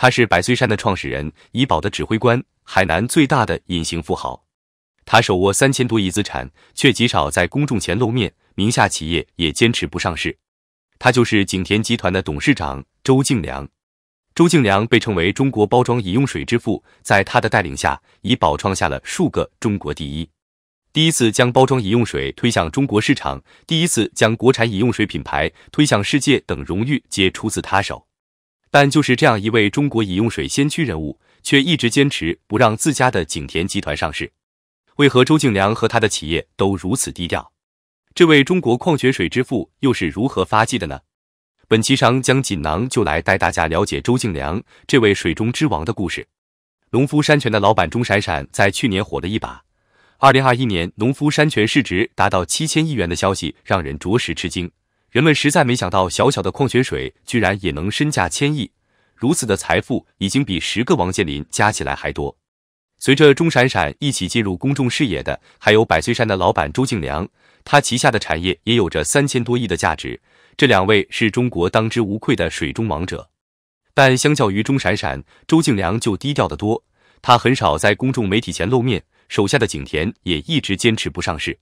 他是百岁山的创始人，怡宝的指挥官，海南最大的隐形富豪。他手握三千多亿资产，却极少在公众前露面，名下企业也坚持不上市。他就是景田集团的董事长周敬良。周敬良被称为中国包装饮用水之父，在他的带领下，怡宝创下了数个中国第一：第一次将包装饮用水推向中国市场，第一次将国产饮用水品牌推向世界等荣誉皆出自他手。但就是这样一位中国饮用水先驱人物，却一直坚持不让自家的景田集团上市。为何周敬良和他的企业都如此低调？这位中国矿泉水之父又是如何发迹的呢？本期商将锦囊就来带大家了解周敬良这位“水中之王”的故事。农夫山泉的老板钟闪闪在去年火了一把，2021年农夫山泉市值达到7000亿元的消息让人着实吃惊。人们实在没想到，小小的矿泉水居然也能身价千亿，如此的财富已经比十个王健林加起来还多。随着钟闪闪一起进入公众视野的，还有百岁山的老板周敬良，他旗下的产业也有着三千多亿的价值。这两位是中国当之无愧的水中王者，但相较于钟闪闪，周敬良就低调的多，他很少在公众媒体前露面，手下的景甜也一直坚持不上市。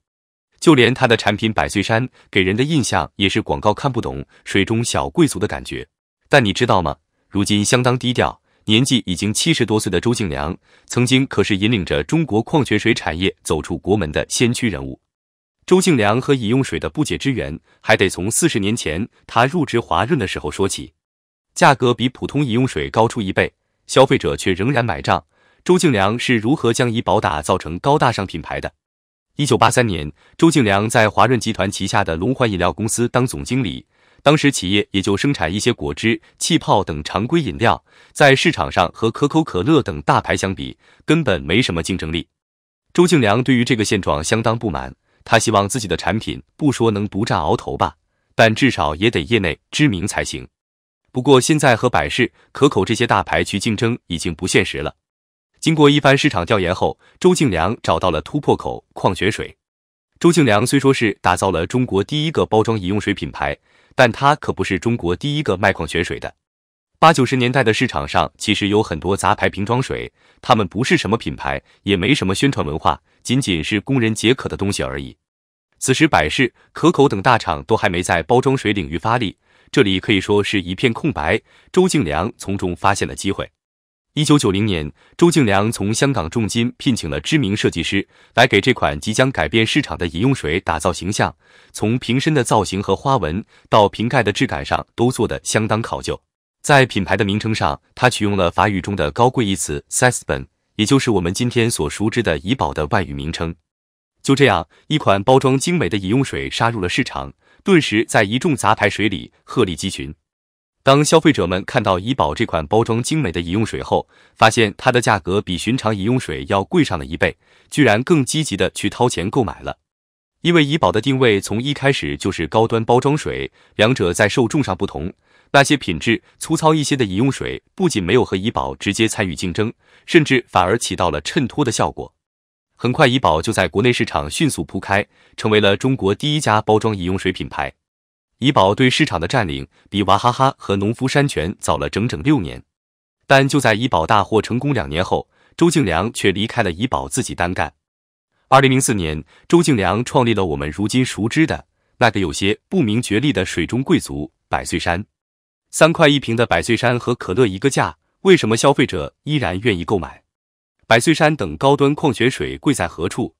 就连他的产品百岁山给人的印象也是广告看不懂，水中小贵族的感觉。但你知道吗？如今相当低调，年纪已经七十多岁的周敬良，曾经可是引领着中国矿泉水产业走出国门的先驱人物。周敬良和饮用水的不解之缘，还得从四十年前他入职华润的时候说起。价格比普通饮用水高出一倍，消费者却仍然买账。周敬良是如何将怡宝打造成高大上品牌的？一九八三年，周敬良在华润集团旗下的龙环饮料公司当总经理。当时企业也就生产一些果汁、气泡等常规饮料，在市场上和可口可乐等大牌相比，根本没什么竞争力。周敬良对于这个现状相当不满，他希望自己的产品不说能独占鳌头吧，但至少也得业内知名才行。不过现在和百事、可口这些大牌去竞争已经不现实了。经过一番市场调研后，周敬良找到了突破口——矿泉水。周敬良虽说是打造了中国第一个包装饮用水品牌，但他可不是中国第一个卖矿泉水的。八九十年代的市场上，其实有很多杂牌瓶装水，他们不是什么品牌，也没什么宣传文化，仅仅是供人解渴的东西而已。此时，百事、可口等大厂都还没在包装水领域发力，这里可以说是一片空白。周敬良从中发现了机会。一九九零年，周敬良从香港重金聘请了知名设计师来给这款即将改变市场的饮用水打造形象，从瓶身的造型和花纹到瓶盖的质感上都做得相当考究。在品牌的名称上，他取用了法语中的“高贵”一词 “Sasson”，也就是我们今天所熟知的怡宝的外语名称。就这样，一款包装精美的饮用水杀入了市场，顿时在一众杂牌水里鹤立鸡群。当消费者们看到怡宝这款包装精美的饮用水后，发现它的价格比寻常饮用水要贵上了一倍，居然更积极的去掏钱购买了。因为怡宝的定位从一开始就是高端包装水，两者在受众上不同。那些品质粗糙一些的饮用水不仅没有和怡宝直接参与竞争，甚至反而起到了衬托的效果。很快，怡宝就在国内市场迅速铺开，成为了中国第一家包装饮用水品牌。怡宝对市场的占领比娃哈哈和农夫山泉早了整整六年，但就在怡宝大获成功两年后，周敬良却离开了怡宝，自己单干。二零零四年，周敬良创立了我们如今熟知的那个有些不明觉厉的水中贵族——百岁山。三块一瓶的百岁山和可乐一个价，为什么消费者依然愿意购买？百岁山等高端矿泉水贵在何处？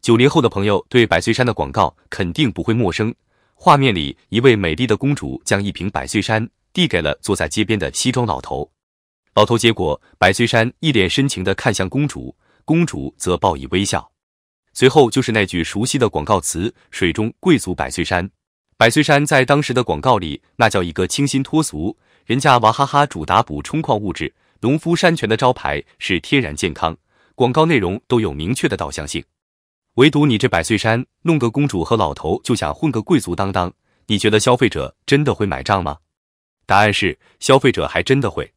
九零后的朋友对百岁山的广告肯定不会陌生。画面里，一位美丽的公主将一瓶百岁山递给了坐在街边的西装老头。老头接过百岁山，一脸深情的看向公主，公主则报以微笑。随后就是那句熟悉的广告词：水中贵族百岁山。百岁山在当时的广告里，那叫一个清新脱俗。人家娃哈哈主打补充矿物质，农夫山泉的招牌是天然健康，广告内容都有明确的导向性。唯独你这百岁山弄个公主和老头就想混个贵族当当，你觉得消费者真的会买账吗？答案是消费者还真的会。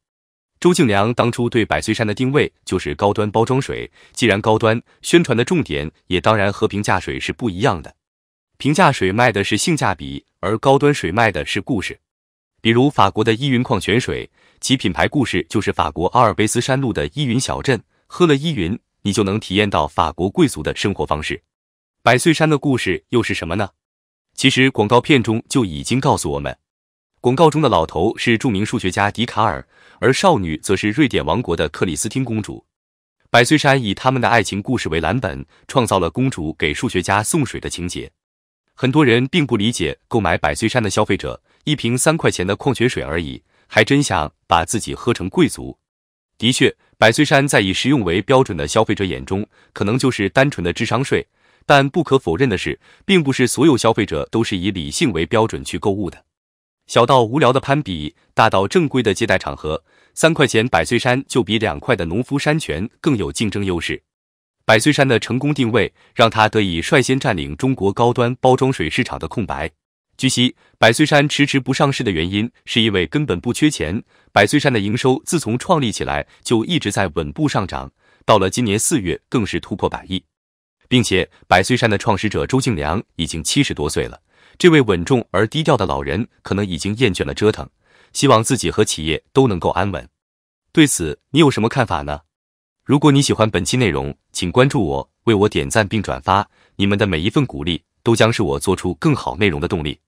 周静良当初对百岁山的定位就是高端包装水，既然高端，宣传的重点也当然和平价水是不一样的。平价水卖的是性价比，而高端水卖的是故事。比如法国的依云矿泉水，其品牌故事就是法国阿尔卑斯山麓的依云小镇，喝了依云。你就能体验到法国贵族的生活方式。百岁山的故事又是什么呢？其实广告片中就已经告诉我们，广告中的老头是著名数学家笛卡尔，而少女则是瑞典王国的克里斯汀公主。百岁山以他们的爱情故事为蓝本，创造了公主给数学家送水的情节。很多人并不理解购买百岁山的消费者，一瓶三块钱的矿泉水而已，还真想把自己喝成贵族。的确。百岁山在以实用为标准的消费者眼中，可能就是单纯的智商税。但不可否认的是，并不是所有消费者都是以理性为标准去购物的。小到无聊的攀比，大到正规的接待场合，三块钱百岁山就比两块的农夫山泉更有竞争优势。百岁山的成功定位，让它得以率先占领中国高端包装水市场的空白。据悉，百岁山迟迟不上市的原因是因为根本不缺钱。百岁山的营收自从创立起来就一直在稳步上涨，到了今年四月更是突破百亿。并且，百岁山的创始者周敬良已经七十多岁了，这位稳重而低调的老人可能已经厌倦了折腾，希望自己和企业都能够安稳。对此，你有什么看法呢？如果你喜欢本期内容，请关注我，为我点赞并转发，你们的每一份鼓励都将是我做出更好内容的动力。